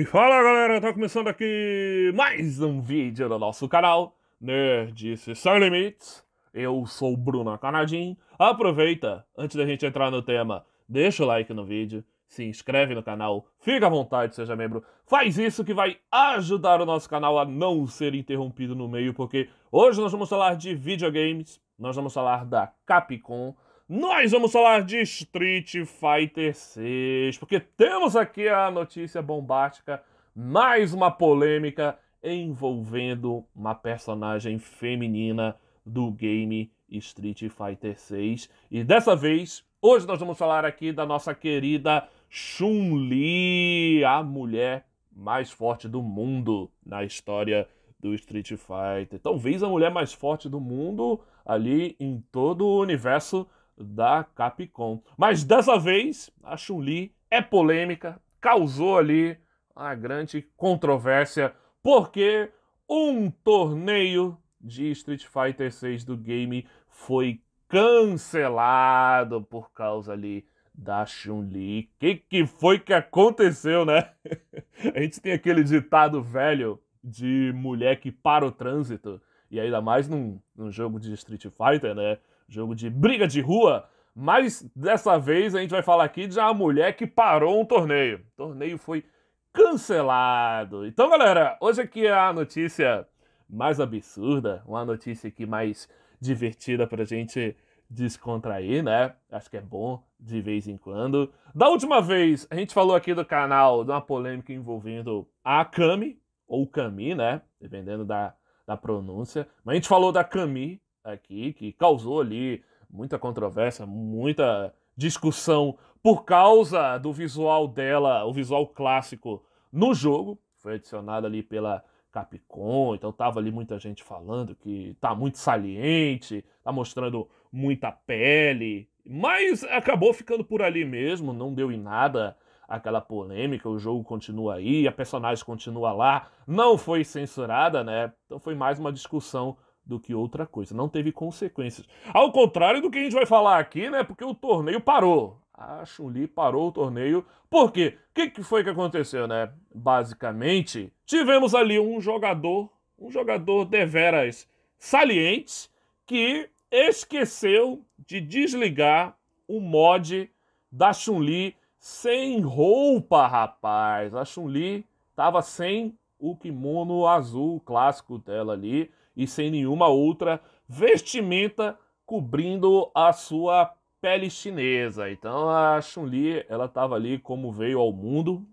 E fala galera, tá começando aqui mais um vídeo do nosso canal Nerdice Sem Limites Eu sou o Bruno Canadim Aproveita, antes da gente entrar no tema, deixa o like no vídeo Se inscreve no canal, fica à vontade, seja membro Faz isso que vai ajudar o nosso canal a não ser interrompido no meio Porque hoje nós vamos falar de videogames Nós vamos falar da Capcom nós vamos falar de Street Fighter 6, porque temos aqui a notícia bombástica, mais uma polêmica envolvendo uma personagem feminina do game Street Fighter 6. E dessa vez, hoje nós vamos falar aqui da nossa querida Chun-Li, a mulher mais forte do mundo na história do Street Fighter. Talvez a mulher mais forte do mundo ali em todo o universo da Capcom. Mas dessa vez, a Chun-Li é polêmica, causou ali uma grande controvérsia, porque um torneio de Street Fighter 6 do game foi cancelado por causa ali da Chun-Li. O que, que foi que aconteceu, né? a gente tem aquele ditado velho de mulher que para o trânsito, e ainda mais num, num jogo de Street Fighter, né? jogo de briga de rua, mas dessa vez a gente vai falar aqui de uma mulher que parou um torneio. O torneio foi cancelado. Então, galera, hoje aqui é a notícia mais absurda, uma notícia aqui mais divertida pra gente descontrair, né? Acho que é bom de vez em quando. Da última vez, a gente falou aqui do canal de uma polêmica envolvendo a Kami, ou Kami, né? Dependendo da, da pronúncia. Mas a gente falou da Kami, aqui, que causou ali muita controvérsia, muita discussão por causa do visual dela, o visual clássico no jogo. Foi adicionado ali pela Capcom, então tava ali muita gente falando que tá muito saliente, tá mostrando muita pele, mas acabou ficando por ali mesmo, não deu em nada aquela polêmica, o jogo continua aí, a personagem continua lá, não foi censurada, né? Então foi mais uma discussão do que outra coisa. Não teve consequências. Ao contrário do que a gente vai falar aqui, né? Porque o torneio parou. A Chun-Li parou o torneio. Por quê? O que, que foi que aconteceu, né? Basicamente, tivemos ali um jogador, um jogador deveras saliente, que esqueceu de desligar o mod da Chun-Li sem roupa, rapaz. A Chun-Li tava sem o kimono azul clássico dela ali e sem nenhuma outra vestimenta cobrindo a sua pele chinesa. Então a Chun-Li, ela estava ali como veio ao mundo,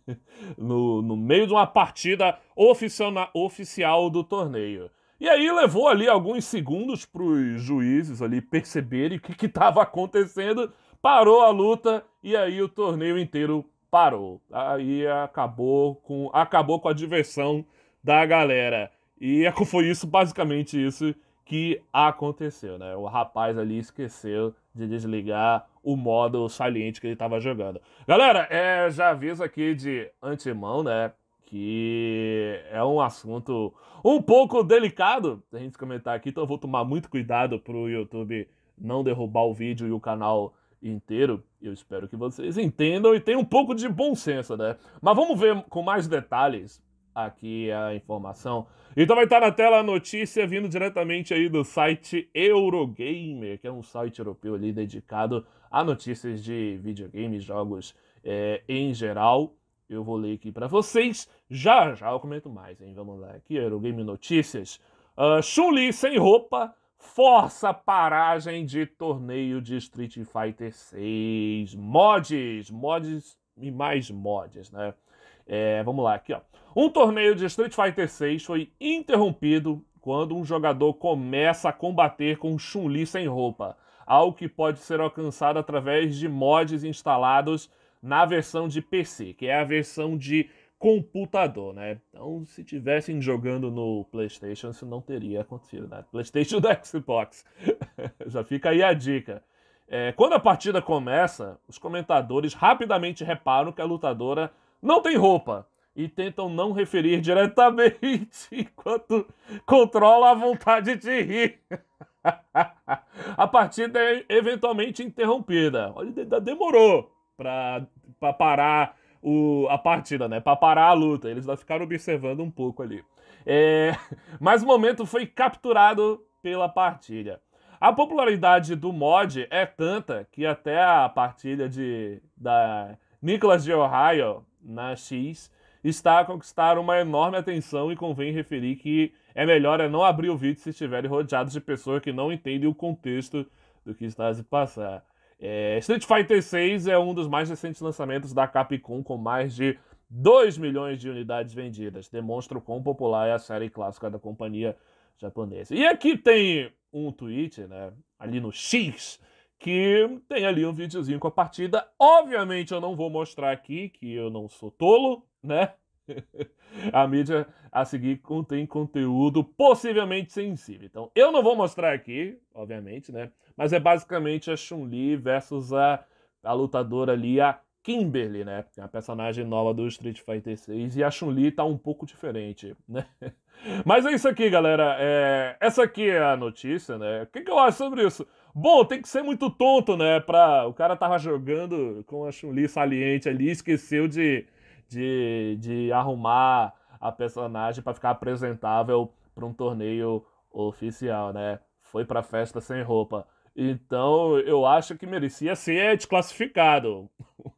no, no meio de uma partida oficial, oficial do torneio. E aí levou ali alguns segundos para os juízes ali perceberem o que estava acontecendo, parou a luta e aí o torneio inteiro parou. Aí acabou com, acabou com a diversão da galera. E é foi isso, basicamente isso, que aconteceu, né? O rapaz ali esqueceu de desligar o modo saliente que ele estava jogando. Galera, é, já aviso aqui de antemão, né? Que é um assunto um pouco delicado a gente comentar aqui, então eu vou tomar muito cuidado pro YouTube não derrubar o vídeo e o canal inteiro. Eu espero que vocês entendam e tenham um pouco de bom senso, né? Mas vamos ver com mais detalhes aqui a informação. então vai estar na tela a notícia vindo diretamente aí do site Eurogamer, que é um site europeu ali dedicado a notícias de videogames, jogos é, em geral. Eu vou ler aqui para vocês. Já, já eu comento mais, hein? Vamos lá aqui, Eurogame Notícias. Uh, Chun-Li sem roupa força paragem de torneio de Street Fighter 6. Mods, mods e mais mods, né? É, vamos lá, aqui, ó. Um torneio de Street Fighter 6 foi interrompido quando um jogador começa a combater com Chun-Li sem roupa, algo que pode ser alcançado através de mods instalados na versão de PC, que é a versão de computador, né? Então, se tivessem jogando no PlayStation, isso não teria acontecido, né? PlayStation da Xbox. Já fica aí a dica. É, quando a partida começa, os comentadores rapidamente reparam que a lutadora não tem roupa, e tentam não referir diretamente enquanto controla a vontade de rir. a partida é eventualmente interrompida. Olha, ainda demorou para parar o, a partida, né? Para parar a luta. Eles vão ficaram observando um pouco ali. É... Mas o momento foi capturado pela partilha. A popularidade do mod é tanta que até a partilha de, da Nicolas de Ohio na X está a conquistar uma enorme atenção e convém referir que é melhor é não abrir o vídeo se estiver rodeado de pessoas que não entendem o contexto do que está a se passar. É, Street Fighter 6 é um dos mais recentes lançamentos da Capcom com mais de 2 milhões de unidades vendidas. Demonstra o quão popular é a série clássica da companhia japonesa. E aqui tem um tweet, né, ali no X, que tem ali um videozinho com a partida. Obviamente eu não vou mostrar aqui, que eu não sou tolo, né? a mídia a seguir contém conteúdo possivelmente sensível. Então, eu não vou mostrar aqui, obviamente, né? Mas é basicamente a Chun-Li versus a, a lutadora ali, a Kimberly, né? a personagem nova do Street Fighter 6 e a Chun-Li tá um pouco diferente, né? Mas é isso aqui, galera. É... Essa aqui é a notícia, né? O que, que eu acho sobre isso? Bom, tem que ser muito tonto, né? Pra... O cara tava jogando com a Chun-Li saliente ali, esqueceu de de, de arrumar a personagem para ficar apresentável para um torneio oficial, né? Foi para festa sem roupa. Então, eu acho que merecia ser desclassificado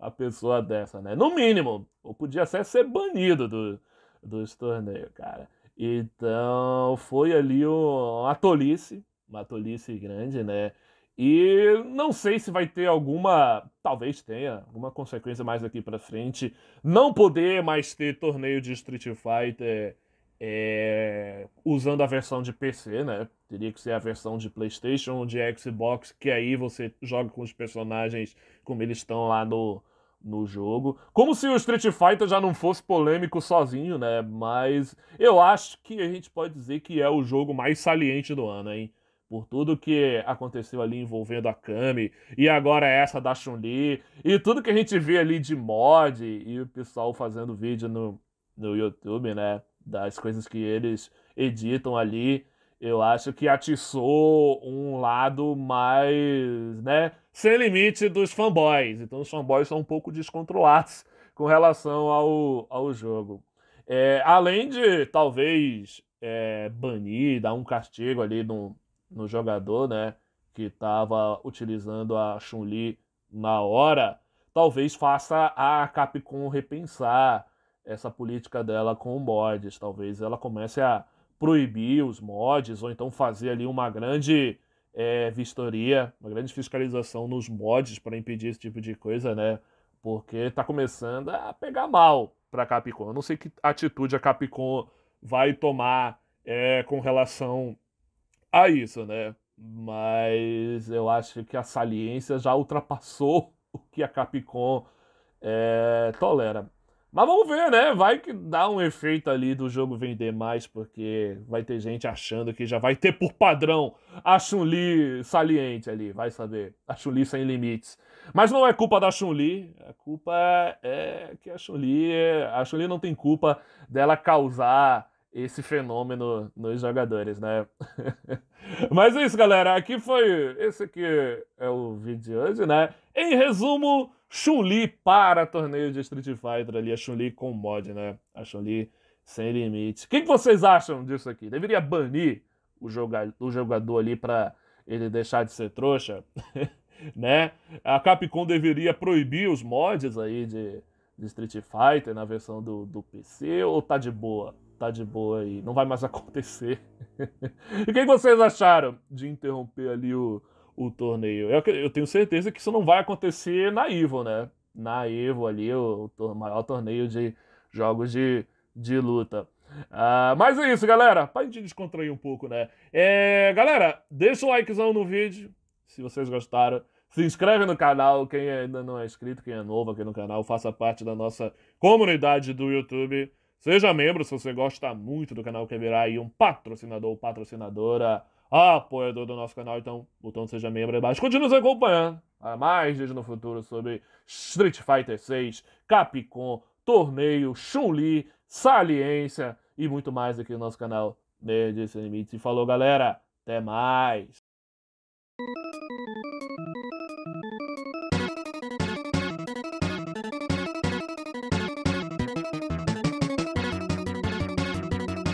a pessoa dessa, né? No mínimo, ou podia até ser banido do, dos torneios, cara. Então, foi ali uma tolice, uma tolice grande, né? E não sei se vai ter alguma, talvez tenha, alguma consequência mais aqui para frente. Não poder mais ter torneio de Street Fighter é, usando a versão de PC, né? Teria que ser a versão de PlayStation ou de Xbox, que aí você joga com os personagens como eles estão lá no, no jogo. Como se o Street Fighter já não fosse polêmico sozinho, né? Mas eu acho que a gente pode dizer que é o jogo mais saliente do ano, hein? por tudo que aconteceu ali envolvendo a Kami, e agora essa da Chun-Li, e tudo que a gente vê ali de mod, e o pessoal fazendo vídeo no, no YouTube, né, das coisas que eles editam ali, eu acho que atiçou um lado mais, né, sem limite dos fanboys. Então os fanboys são um pouco descontrolados com relação ao, ao jogo. É, além de, talvez, é, banir, dar um castigo ali num, no jogador, né? Que estava utilizando a Chun-Li na hora, talvez faça a Capcom repensar essa política dela com mods. Talvez ela comece a proibir os mods, ou então fazer ali uma grande é, vistoria, uma grande fiscalização nos mods para impedir esse tipo de coisa, né? Porque está começando a pegar mal para a Capcom. Eu não sei que atitude a Capcom vai tomar é, com relação a isso, né? Mas eu acho que a saliência já ultrapassou o que a Capcom é, tolera. Mas vamos ver, né? Vai que dá um efeito ali do jogo vender mais, porque vai ter gente achando que já vai ter por padrão a Chun-Li saliente ali, vai saber. A Chun-Li sem limites. Mas não é culpa da Chun-Li, a culpa é que a Chun-Li, é, a Chun-Li não tem culpa dela causar esse fenômeno nos jogadores, né? Mas é isso, galera. Aqui foi. Esse aqui é o vídeo de hoje, né? Em resumo, Chun-Li para torneio de Street Fighter ali. A Chun-Li com mod, né? A Chun-Li sem limite. O que, vocês acham disso aqui? Deveria banir o, joga o jogador ali para ele deixar de ser trouxa? né? A Capcom deveria proibir os mods aí de, de Street Fighter na versão do, do PC ou tá de boa? tá de boa e não vai mais acontecer. e o que vocês acharam de interromper ali o, o torneio? Eu, eu, tenho certeza que isso não vai acontecer na Evo, né? Na Evo ali, o, o maior torneio de jogos de, de luta. Uh, mas é isso, galera. Pra gente descontrair um pouco, né? É, galera, deixa o likezão no vídeo, se vocês gostaram. Se inscreve no canal, quem ainda não é inscrito, quem é novo aqui no canal, faça parte da nossa comunidade do YouTube. Seja membro se você gosta muito do canal, quer virar aí um patrocinador ou patrocinadora, apoiador do nosso canal, então o botão Seja Membro aí embaixo. Continue nos acompanhando. Há mais vídeos no futuro sobre Street Fighter 6, Capcom, Torneio, Chun-Li, Saliência e muito mais aqui no nosso canal Nerd Sem Limites. E falou, galera! Até mais!